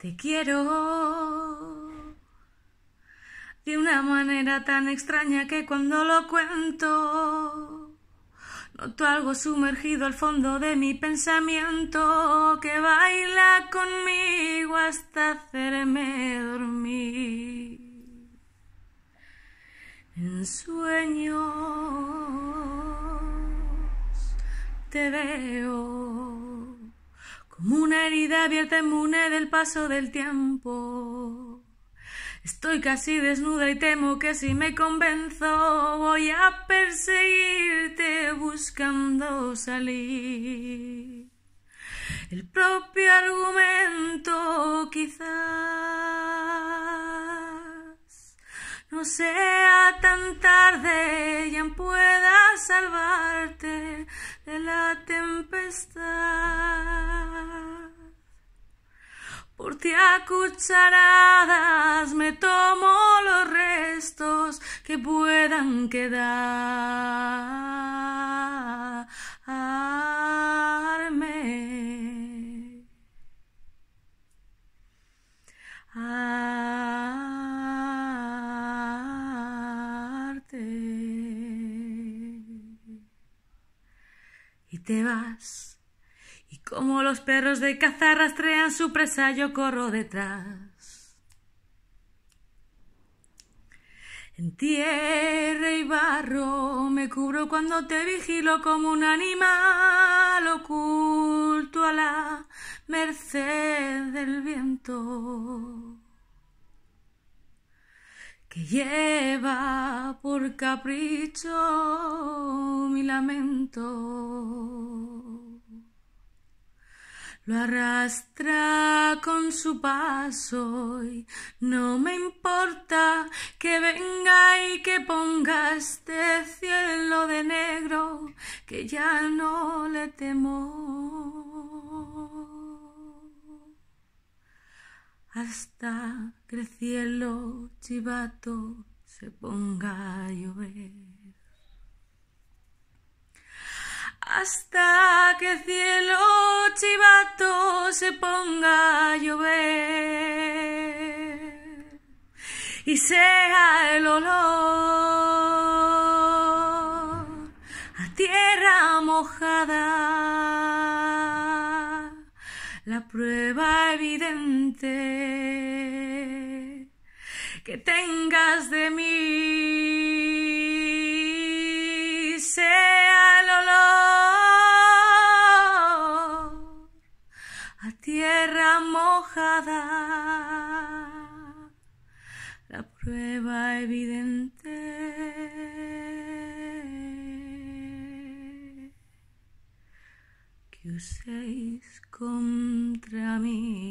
Te quiero de una manera tan extraña que cuando lo cuento noto algo sumergido al fondo de mi pensamiento que baila conmigo hasta hacerme dormir. En sueños te veo como una herida abierta inmune del paso del tiempo. Estoy casi desnuda y temo que si me convenzo voy a perseguirte buscando salir. El propio argumento quizás no sea tan tarde, y pueda salvarte de la tempestad. Por ti a cucharadas me tomo los restos que puedan quedarme. Y te vas y como los perros de caza rastrean su presa, yo corro detrás. En tierra y barro me cubro cuando te vigilo como un animal oculto a la merced del viento que lleva por capricho mi lamento. Lo arrastra con su paso y no me importa que venga y que ponga este cielo de negro que ya no le temo. Hasta que el cielo chivato se ponga a llover. Hasta que el cielo chivato se ponga a llover y sea el olor a tierra mojada la prueba evidente que tengas de mí. la prueba evidente que uséis contra mí.